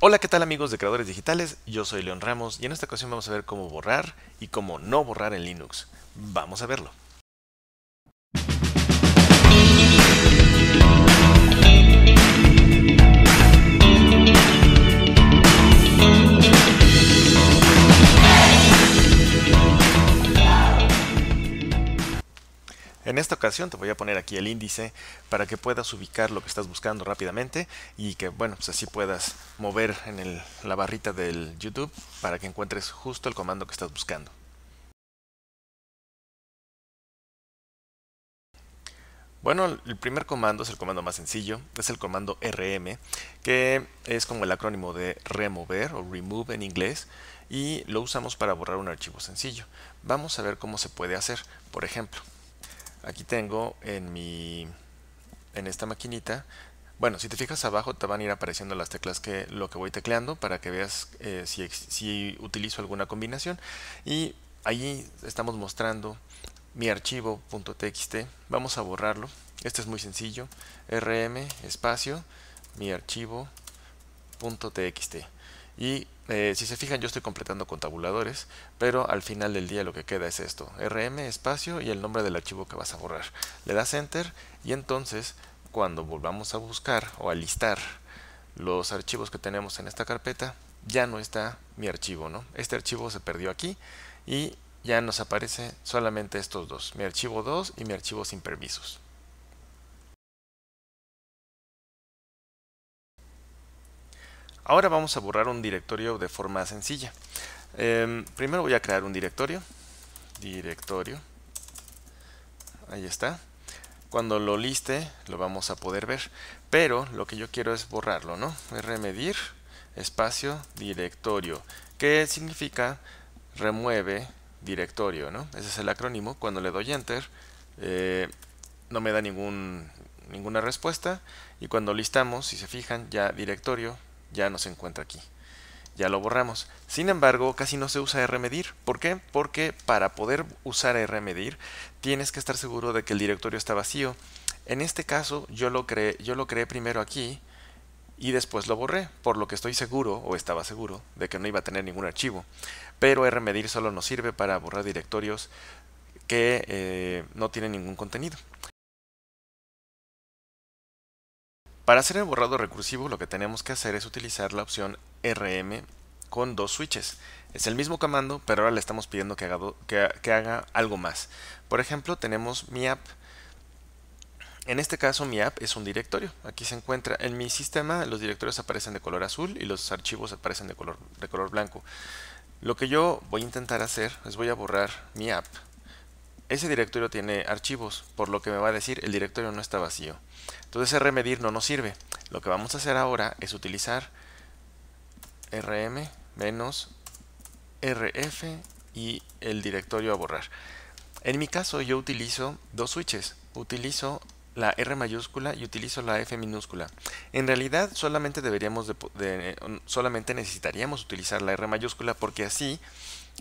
Hola, ¿qué tal amigos de Creadores Digitales? Yo soy León Ramos y en esta ocasión vamos a ver cómo borrar y cómo no borrar en Linux. Vamos a verlo. En esta ocasión te voy a poner aquí el índice para que puedas ubicar lo que estás buscando rápidamente y que, bueno, pues así puedas mover en la barrita del YouTube para que encuentres justo el comando que estás buscando. Bueno, el primer comando es el comando más sencillo, es el comando rm, que es como el acrónimo de remover o remove en inglés, y lo usamos para borrar un archivo sencillo. Vamos a ver cómo se puede hacer, por ejemplo aquí tengo en en esta maquinita bueno si te fijas abajo te van a ir apareciendo las teclas que lo que voy tecleando para que veas eh, si, utilizo alguna combinación y ahí estamos mostrando mi archivo .txt vamos a borrarlo este es muy sencillo rm espacio mi archivo .txt y eh, si se fijan yo estoy completando con tabuladores, pero al final del día lo que queda es esto, rm espacio y el nombre del archivo que vas a borrar. Le das enter y entonces cuando volvamos a buscar o a listar los archivos que tenemos en esta carpeta, ya no está mi archivo, ¿no? Este archivo se perdió aquí y ya nos aparece solamente estos dos, mi archivo 2 y mi archivo sin permisos. Ahora vamos a borrar un directorio de forma sencilla. Em, primero voy a crear un directorio. Directorio. Ahí está. Cuando lo liste lo vamos a poder ver. Pero lo que yo quiero es borrarlo, ¿no? Es remedir espacio directorio. Que significa remueve directorio, ¿no? Ese es el acrónimo. Cuando le doy enter eh, no me da ninguna respuesta. Y cuando listamos, si se fijan, ya directorio ya no se encuentra aquí. Ya lo borramos. Sin embargo, casi no se usa RMedir. ¿Por qué? Porque para poder usar RMedir tienes que estar seguro de que el directorio está vacío. En este caso, yo lo creé, primero aquí y después lo borré, por lo que estoy seguro, o estaba seguro, de que no iba a tener ningún archivo. Pero RMedir solo nos sirve para borrar directorios que eh, no tienen ningún contenido. Para hacer el borrado recursivo lo que tenemos que hacer es utilizar la opción RM con dos switches. Es el mismo comando, pero ahora le estamos pidiendo que haga, algo más. Por ejemplo, tenemos mi app. En este caso mi app es un directorio. Aquí se encuentra en mi sistema, los directorios aparecen de color azul y los archivos aparecen de color, de color blanco. Lo que yo voy a intentar hacer es voy a borrar mi app ese directorio tiene archivos, por lo que me va a decir el directorio no está vacío. Entonces rmedir no nos sirve. Lo que vamos a hacer ahora es utilizar rm-rf y el directorio a borrar. En mi caso yo utilizo dos switches. Utilizo la R mayúscula y utilizo la F minúscula. En realidad solamente deberíamos solamente necesitaríamos utilizar la R mayúscula porque así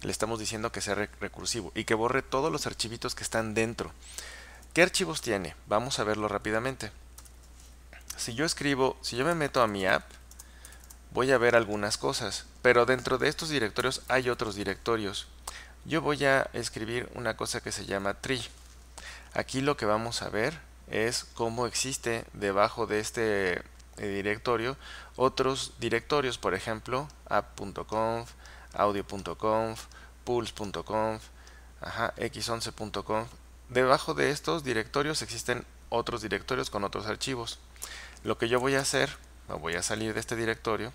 le estamos diciendo que sea recursivo y que borre todos los archivitos que están dentro. ¿Qué archivos tiene? Vamos a verlo rápidamente. Si yo escribo, si yo me meto a mi app, voy a ver algunas cosas, pero dentro de estos directorios hay otros directorios. Yo voy a escribir una cosa que se llama tree. Aquí lo que vamos a ver es como existe debajo de este eh, directorio otros directorios, por ejemplo, app.conf, audio.conf, pulse.conf, x11.conf. Debajo de estos directorios existen otros directorios con otros archivos. Lo que yo voy a hacer, voy a salir de este directorio,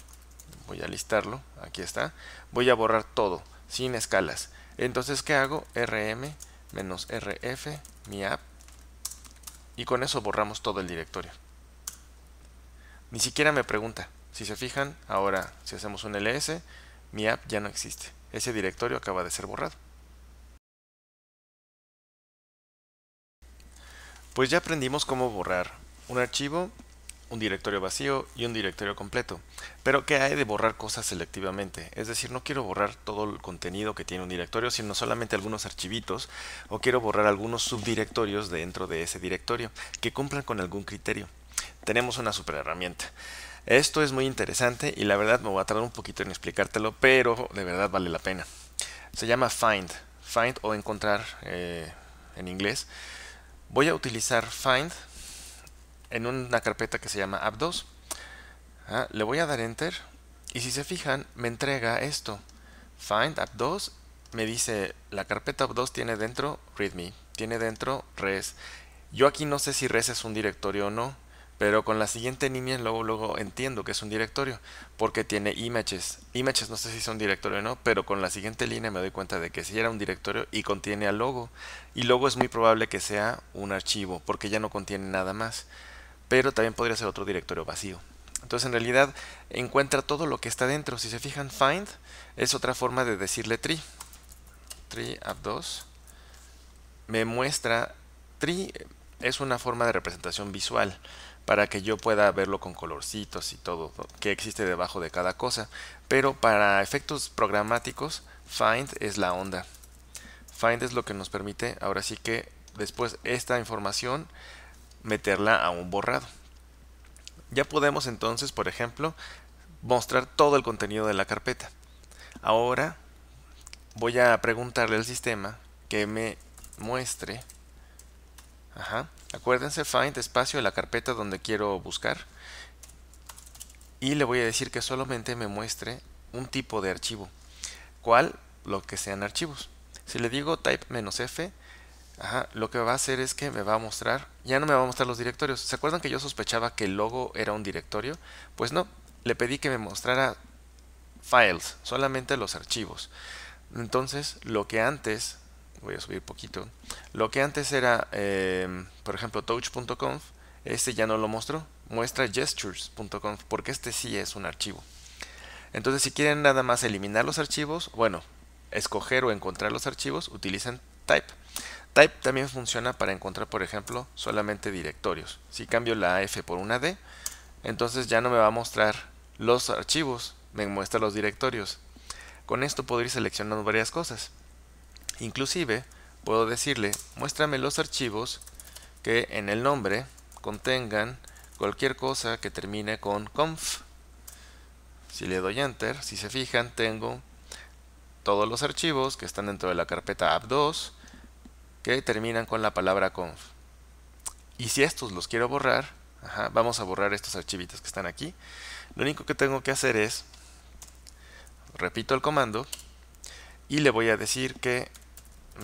voy a listarlo, aquí está, voy a borrar todo, sin escalas. Entonces, ¿qué hago? rm-rf, mi app, y con eso borramos todo el directorio. Ni siquiera me pregunta. Si se fijan, ahora si hacemos un ls, mi app ya no existe. Ese directorio acaba de ser borrado. Pues ya aprendimos cómo borrar un archivo un directorio vacío y un directorio completo. Pero ¿qué hay de borrar cosas selectivamente? Es decir, no quiero borrar todo el contenido que tiene un directorio, sino solamente algunos archivitos o quiero borrar algunos subdirectorios dentro de ese directorio que cumplan con algún criterio. Tenemos una super herramienta. Esto es muy interesante y la verdad me voy a tardar un poquito en explicártelo, pero de verdad vale la pena. Se llama Find, Find o encontrar eh, en inglés. Voy a utilizar Find en una carpeta que se llama app2. Ah, le voy a dar enter y si se fijan me entrega esto. Find app2 me dice la carpeta app2 tiene dentro readme, tiene dentro res. Yo aquí no sé si res es un directorio o no, pero con la siguiente línea luego, luego entiendo que es un directorio porque tiene images. Images no sé si son directorio o no, pero con la siguiente línea me doy cuenta de que si era un directorio y contiene al logo. Y logo es muy probable que sea un archivo porque ya no contiene nada más pero también podría ser otro directorio vacío. Entonces en realidad encuentra todo lo que está dentro. Si se fijan, find es otra forma de decirle tree. Tree app2 me muestra tree es una forma de representación visual para que yo pueda verlo con colorcitos y todo que existe debajo de cada cosa. Pero para efectos programáticos, find es la onda. Find es lo que nos permite ahora sí que después esta información meterla a un borrado. Ya podemos entonces, por ejemplo, mostrar todo el contenido de la carpeta. Ahora voy a preguntarle al sistema que me muestre. Acuérdense, find espacio de la carpeta donde quiero buscar. Y le voy a decir que solamente me muestre un tipo de archivo. ¿Cuál? Lo que sean archivos. Si le digo type-f, lo que va a hacer es que me va a mostrar, ya no me va a mostrar los directorios. ¿Se acuerdan que yo sospechaba que el logo era un directorio? Pues no, le pedí que me mostrara files, solamente los archivos. Entonces, lo que antes, voy a subir poquito, lo que antes era, eh, por ejemplo, touch.conf, este ya no lo mostró, muestra gestures.conf, porque este sí es un archivo. Entonces, si quieren nada más eliminar los archivos, bueno, escoger o encontrar los archivos, utilicen type. Type también funciona para encontrar, por ejemplo, solamente directorios. Si cambio la F por una D, entonces ya no me va a mostrar los archivos, me muestra los directorios. Con esto puedo ir seleccionando varias cosas. Inclusive puedo decirle, muéstrame los archivos que en el nombre contengan cualquier cosa que termine con conf. Si le doy enter, si se fijan, tengo todos los archivos que están dentro de la carpeta app2, que terminan con la palabra conf. Y si estos los quiero borrar, vamos a borrar estos archivitos que están aquí. Lo único que tengo que hacer es, repito el comando, y le voy a decir que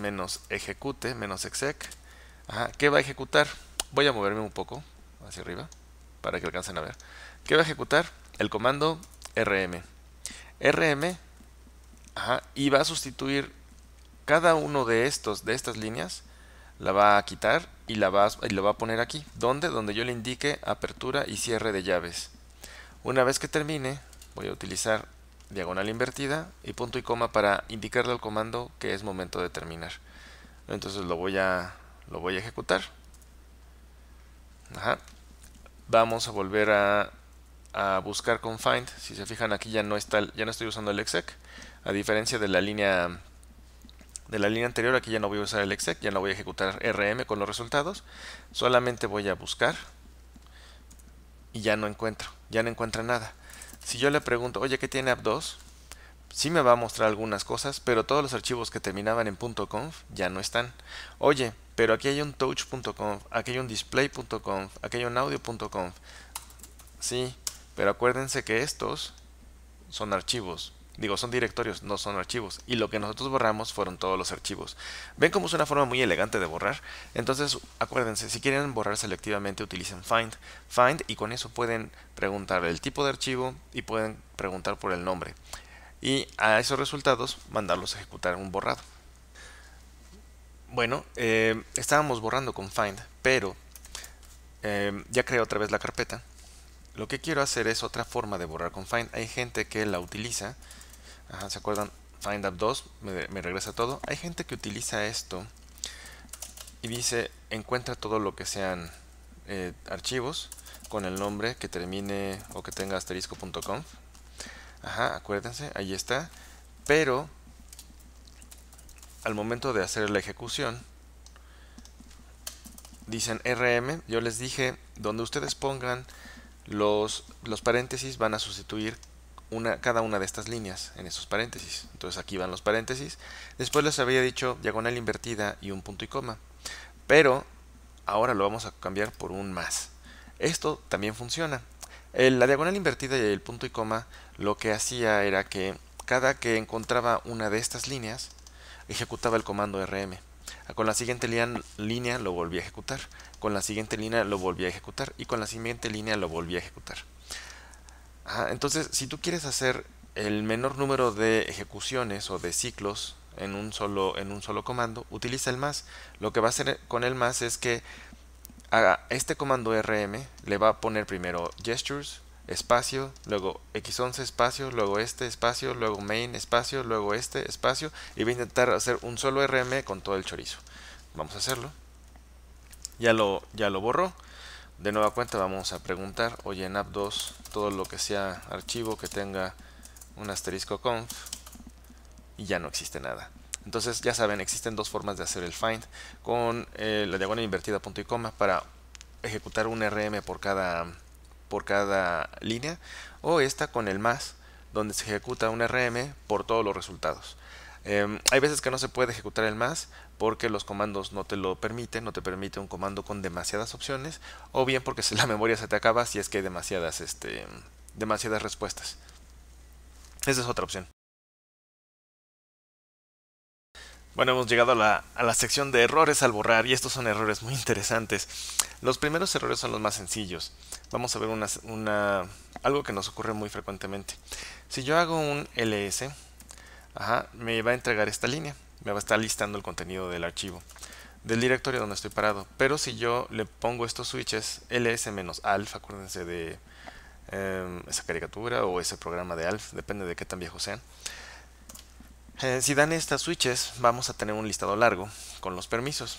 menos ejecute, menos exec, ajá, ¿qué va a ejecutar? Voy a moverme un poco hacia arriba para que alcancen a ver. ¿Qué va a ejecutar? El comando rm. rm y va a sustituir cada uno de estos, de estas líneas, la va a quitar y la va, y la va a poner aquí. ¿Dónde? Donde yo le indique apertura y cierre de llaves. Una vez que termine, voy a utilizar diagonal invertida y punto y coma para indicarle al comando que es momento de terminar. Entonces lo voy a, lo voy a ejecutar. Ajá. Vamos a volver a, a, buscar con find. Si se fijan aquí ya no, está, ya no estoy usando el exec. A diferencia de la línea de la línea anterior, aquí ya no voy a usar el exec, ya no voy a ejecutar rm con los resultados, solamente voy a buscar y ya no encuentro, ya no encuentra nada. Si yo le pregunto, oye, ¿qué tiene app2? Sí me va a mostrar algunas cosas, pero todos los archivos que terminaban en .conf ya no están. Oye, pero aquí hay un touch.conf, aquí hay un display.conf, aquí hay un audio.conf. Sí, pero acuérdense que estos son archivos, Digo, son directorios, no son archivos. Y lo que nosotros borramos fueron todos los archivos. ¿Ven cómo es una forma muy elegante de borrar? Entonces, acuérdense, si quieren borrar selectivamente, utilicen find. Find y con eso pueden preguntar el tipo de archivo y pueden preguntar por el nombre. Y a esos resultados mandarlos a ejecutar un borrado. Bueno, eh, estábamos borrando con find, pero eh, ya creé otra vez la carpeta. Lo que quiero hacer es otra forma de borrar con find. Hay gente que la utiliza Ajá, ¿se acuerdan? Find 2 me, regresa todo. Hay gente que utiliza esto y dice encuentra todo lo que sean eh, archivos con el nombre que termine o que tenga asterisco.conf. Ajá, acuérdense, ahí está. Pero al momento de hacer la ejecución, dicen rm, yo les dije, donde ustedes pongan los, los paréntesis van a sustituir cada una de estas líneas en estos paréntesis. Entonces aquí van los paréntesis. Después les había dicho diagonal invertida y un punto y coma. Pero ahora lo vamos a cambiar por un más. Esto también funciona. la diagonal invertida y el punto y coma lo que hacía era que cada que encontraba una de estas líneas ejecutaba el comando rm. Ah, con la siguiente línea lo volví a ejecutar, con la siguiente línea lo volví a ejecutar y con la siguiente línea lo volví a ejecutar entonces, si tú quieres hacer el menor número de ejecuciones o de ciclos en un solo, en un solo comando, utiliza el más. Lo que va a hacer con el más es que haga este comando rm le va a poner primero gestures, espacio, luego x11 espacio, luego este espacio, luego main espacio, luego este espacio y va a intentar hacer un solo rm con todo el chorizo. Vamos a hacerlo. Ya lo, ya lo borró. De nueva cuenta vamos a preguntar, oye en app2 todo lo que sea archivo que tenga un asterisco conf y ya no existe nada. Entonces ya saben, existen dos formas de hacer el find con eh, la diagonal invertida punto y coma para ejecutar un RM por cada, por cada línea o esta con el más donde se ejecuta un RM por todos los resultados. Em, hay veces que no se puede ejecutar el más porque los comandos no te lo permiten, no te permite un comando con demasiadas opciones, o bien porque la memoria se te acaba si es que hay demasiadas, este, demasiadas respuestas. Esa es otra opción. Bueno, hemos llegado a la, sección de errores al borrar y estos son errores muy interesantes. Los primeros errores son los más sencillos. Vamos a ver una, algo que nos ocurre muy frecuentemente. Si yo hago un ls, me va a entregar esta línea. Me va a estar listando el contenido del archivo del directorio donde estoy parado. Pero si yo le pongo estos switches ls-alf, acuérdense de em, esa caricatura o ese programa de alf, depende de qué tan viejos sean. Eh, si dan estas switches, vamos a tener un listado largo con los permisos.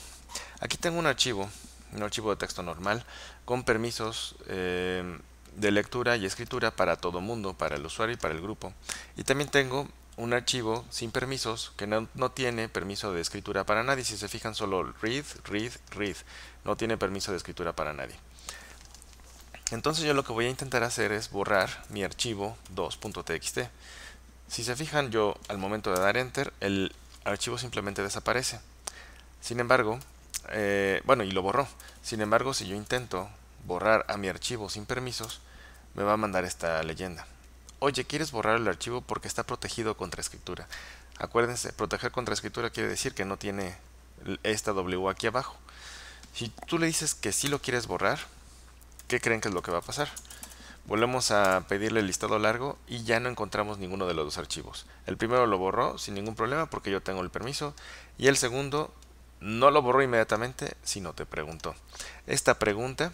Aquí tengo un archivo, un archivo de texto normal, con permisos em, de lectura y escritura para todo mundo, para el usuario y para el grupo. Y también tengo un archivo sin permisos que no, tiene permiso de escritura para nadie. Si se fijan, solo read, read, read. No tiene permiso de escritura para nadie. Entonces yo lo que voy a intentar hacer es borrar mi archivo 2.txt. Si se fijan, yo al momento de dar enter, el archivo simplemente desaparece. Sin embargo, eh, bueno, y lo borró. Sin embargo, si yo intento borrar a mi archivo sin permisos, me va a mandar esta leyenda oye, ¿quieres borrar el archivo porque está protegido contra escritura? Acuérdense, proteger contra escritura quiere decir que no tiene esta W aquí abajo. Si tú le dices que sí lo quieres borrar, ¿qué creen que es lo que va a pasar? Volvemos a pedirle el listado largo y ya no encontramos ninguno de los dos archivos. El primero lo borró sin ningún problema porque yo tengo el permiso. Y el segundo no lo borró inmediatamente, sino te preguntó. Esta pregunta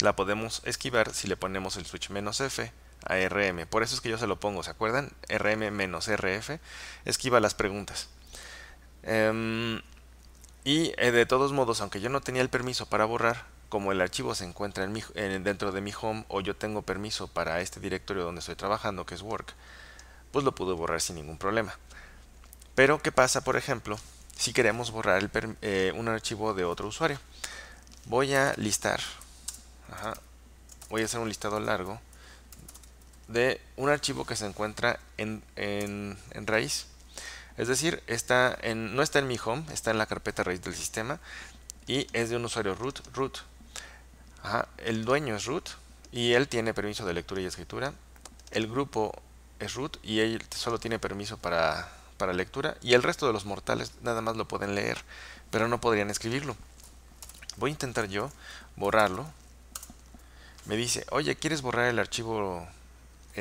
la podemos esquivar si le ponemos el switch "-f", a RM. Por eso es que yo se lo pongo, ¿se acuerdan? RM-RF esquiva las preguntas. Em, y eh, de todos modos, aunque yo no tenía el permiso para borrar, como el archivo se encuentra dentro de mi home o yo tengo permiso para este directorio donde estoy trabajando, que es Work, pues lo pude borrar sin ningún problema. Pero, ¿qué pasa, por ejemplo, si queremos borrar eh, un archivo de otro usuario? Voy a listar, voy a hacer un listado largo de un archivo que se encuentra en, en, raíz. Es decir, está en, no está en mi home, está en la carpeta raíz del sistema y es de un usuario root, root. el dueño es root y él tiene permiso de lectura y escritura. El grupo es root y él solo tiene permiso para, para lectura y el resto de los mortales nada más lo pueden leer, pero no podrían escribirlo. Voy a intentar yo borrarlo. Me dice, oye, ¿quieres borrar el archivo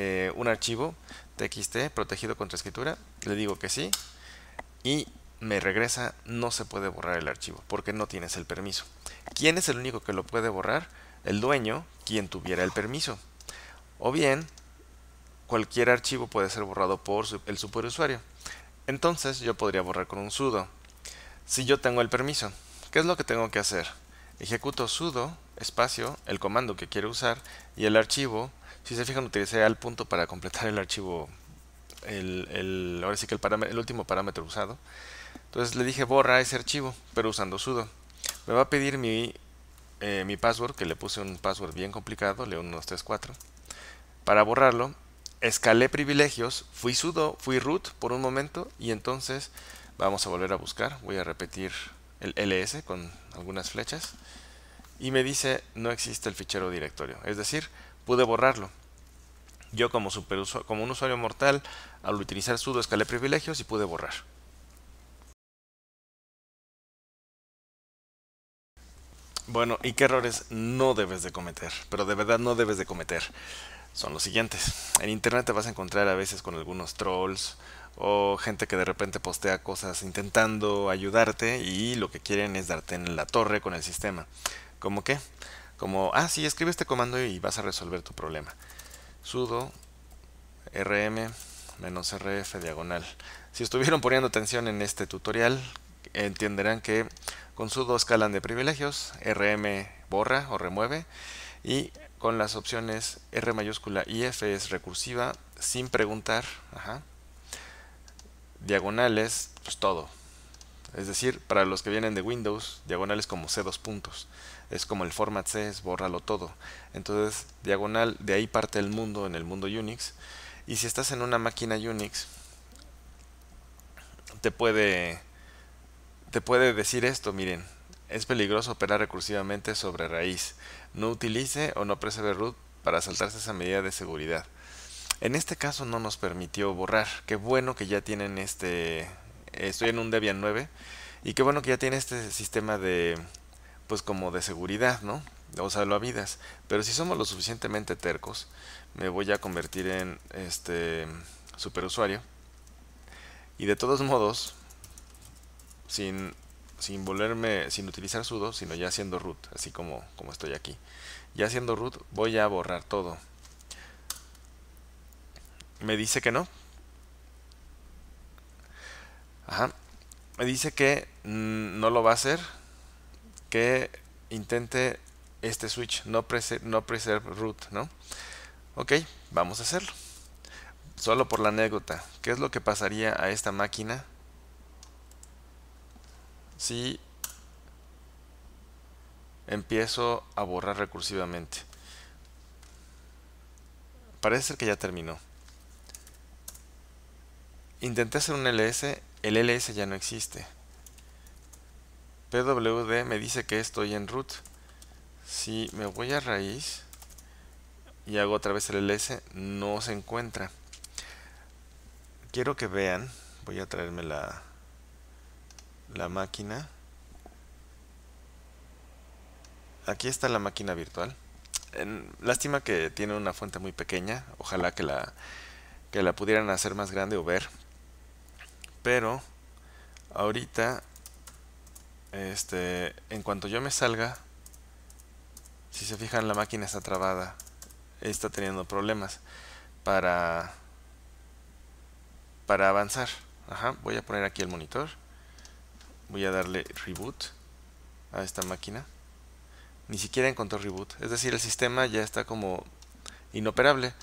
eh, un archivo txt protegido contra escritura, le digo que sí y me regresa no se puede borrar el archivo porque no tienes el permiso. ¿Quién es el único que lo puede borrar? El dueño, quien tuviera el permiso. O bien, cualquier archivo puede ser borrado por el superusuario. Entonces yo podría borrar con un sudo. Si yo tengo el permiso, ¿qué es lo que tengo que hacer? Ejecuto sudo, espacio, el comando que quiero usar y el archivo si se fijan, utilicé al punto para completar el archivo, el, ahora sí que el, último parámetro usado. Entonces le dije borra ese archivo, pero usando sudo. Me va a pedir mi, eh, mi password, que le puse un password bien complicado, 3, 1234 Para borrarlo, escalé privilegios, fui sudo, fui root por un momento y entonces vamos a volver a buscar. Voy a repetir el ls con algunas flechas y me dice no existe el fichero directorio. Es decir, pude borrarlo. Yo como, como un usuario mortal, al utilizar sudo escalé privilegios y pude borrar. Bueno, ¿y qué errores no debes de cometer? Pero de verdad no debes de cometer. Son los siguientes. En internet te vas a encontrar a veces con algunos trolls o gente que de repente postea cosas intentando ayudarte y lo que quieren es darte en la torre con el sistema. ¿Cómo qué? como, ah, sí, escribe este comando y vas a resolver tu problema. sudo rm rf diagonal. Si estuvieron poniendo atención en este tutorial, entenderán que con sudo escalan de privilegios, rm borra o remueve y con las opciones R mayúscula y F es recursiva sin preguntar. Diagonales, pues todo. Es decir, para los que vienen de Windows, diagonales como C dos puntos es como el format C, es bórralo todo. Entonces, diagonal, de ahí parte el mundo en el mundo Unix. Y si estás en una máquina Unix, te puede, te puede decir esto, miren, es peligroso operar recursivamente sobre raíz. No utilice o no preserve root para saltarse esa medida de seguridad. En este caso no nos permitió borrar. Qué bueno que ya tienen este... Estoy en un Debian 9 y qué bueno que ya tiene este sistema de pues como de seguridad, ¿no? a vidas. Pero si somos lo suficientemente tercos, me voy a convertir en este superusuario. Y de todos modos, sin, sin volverme, sin utilizar sudo, sino ya haciendo root, así como, como estoy aquí. Ya haciendo root, voy a borrar todo. Me dice que no. Ajá. Me dice que mm, no lo va a hacer que intente este switch, no preserve, no preserve root, ¿no? Ok, vamos a hacerlo. Solo por la anécdota, ¿qué es lo que pasaría a esta máquina si empiezo a borrar recursivamente? Parece ser que ya terminó. Intenté hacer un ls, el ls ya no existe pwd me dice que estoy en root. Si me voy a raíz y hago otra vez el ls, no se encuentra. Quiero que vean, voy a traerme la, la máquina. Aquí está la máquina virtual. En, lástima que tiene una fuente muy pequeña, ojalá que la, que la pudieran hacer más grande o ver. Pero ahorita este, en cuanto yo me salga, si se fijan la máquina está trabada, está teniendo problemas para para avanzar. Ajá, voy a poner aquí el monitor. Voy a darle reboot a esta máquina. Ni siquiera encontró reboot, es decir, el sistema ya está como inoperable.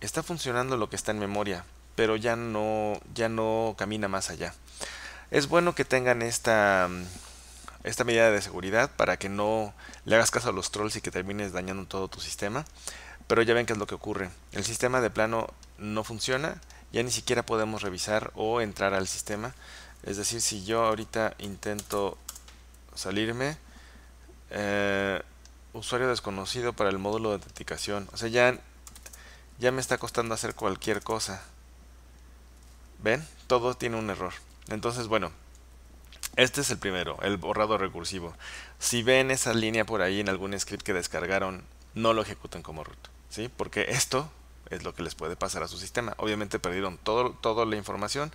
Está funcionando lo que está en memoria, pero ya no ya no camina más allá es bueno que tengan mm, esta, medida de seguridad para que no le hagas caso a los trolls y que termines dañando todo tu sistema. Pero ya ven qué es lo que ocurre. El sistema de plano no funciona, ya ni siquiera podemos revisar o entrar al sistema. Es decir, si yo ahorita intento salirme, eh, usuario desconocido para el módulo de autenticación. O sea, ya me está costando hacer cualquier cosa. ¿Ven? Todo tiene un error. Entonces, bueno, este es el primero, el borrado recursivo. Si ven esa línea por ahí en algún script que descargaron, no lo ejecuten como root, ¿sí? Porque esto es lo que les puede pasar a su sistema. Obviamente perdieron todo, toda la información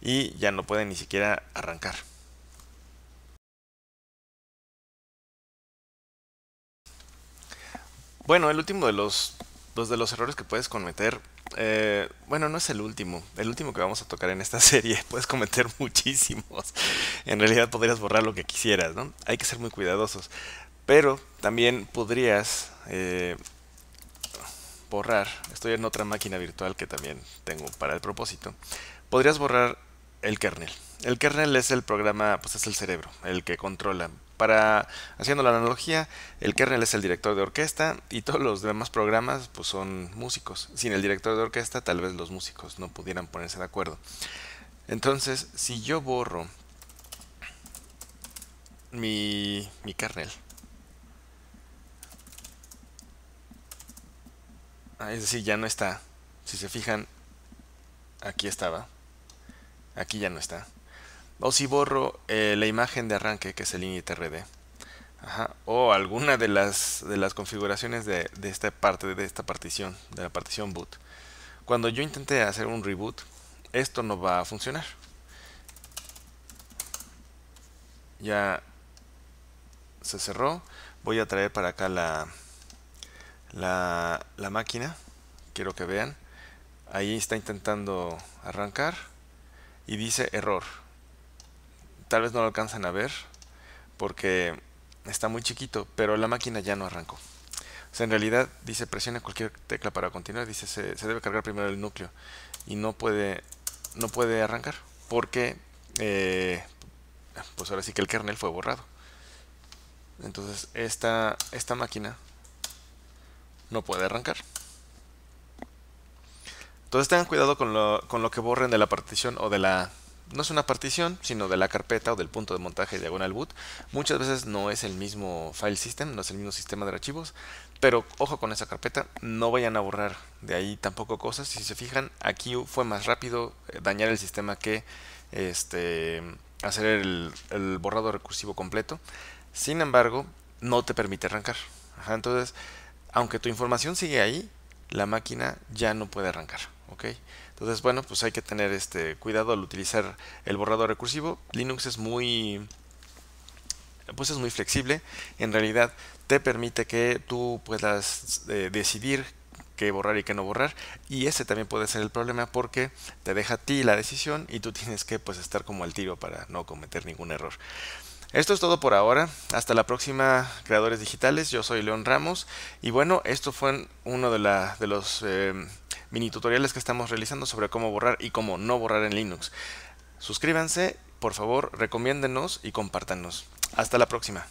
y ya no pueden ni siquiera arrancar. Bueno, el último de los, de los errores que puedes cometer eh, bueno, no es el último. El último que vamos a tocar en esta serie. Puedes cometer muchísimos. En realidad podrías borrar lo que quisieras, ¿no? Hay que ser muy cuidadosos. Pero también podrías eh, borrar. Estoy en otra máquina virtual que también tengo para el propósito. Podrías borrar el kernel. El kernel es el programa, pues es el cerebro, el que controla para, haciendo la analogía, el kernel es el director de orquesta y todos los demás programas pues son músicos. Sin el director de orquesta tal vez los músicos no pudieran ponerse de acuerdo. Entonces, si yo borro mi, mi kernel, ah, es decir, ya no está. Si se fijan, aquí estaba. Aquí ya no está. O si borro eh, la imagen de arranque, que es el initrd. O alguna de las, de las configuraciones de, esta parte, de esta partición, de la partición boot. Cuando yo intenté hacer un reboot, esto no va a funcionar. Ya se cerró. Voy a traer para acá la, la, la máquina. Quiero que vean. Ahí está intentando arrancar. Y dice error tal vez no lo alcanzan a ver porque está muy chiquito, pero la máquina ya no arrancó. O sea, en realidad dice presiona cualquier tecla para continuar, dice se, se debe cargar primero el núcleo y no puede, no puede arrancar porque eh, pues ahora sí que el kernel fue borrado. Entonces esta, esta máquina no puede arrancar. Entonces tengan cuidado con lo, con lo que borren de la partición o de la, no es una partición, sino de la carpeta o del punto de montaje diagonal boot. Muchas veces no es el mismo file system, no es el mismo sistema de archivos, pero ojo con esa carpeta, no vayan a borrar de ahí tampoco cosas. Si se fijan, aquí fue más rápido eh, dañar el sistema que este, hacer el, borrado recursivo completo. Sin embargo, no te permite arrancar. entonces, aunque tu información sigue ahí, la máquina ya no puede arrancar. Entonces, bueno, pues hay que tener este, cuidado al utilizar el borrador recursivo. Linux es muy pues es muy flexible. En realidad te permite que tú puedas eh, decidir qué borrar y qué no borrar. Y ese también puede ser el problema porque te deja a ti la decisión y tú tienes que pues estar como al tiro para no cometer ningún error. Esto es todo por ahora. Hasta la próxima, creadores digitales. Yo soy León Ramos. Y bueno, esto fue uno de, los... Eh, mini tutoriales que estamos realizando sobre cómo borrar y cómo no borrar en Linux. Suscríbanse, por favor, recomiéndenos y compártanos. Hasta la próxima.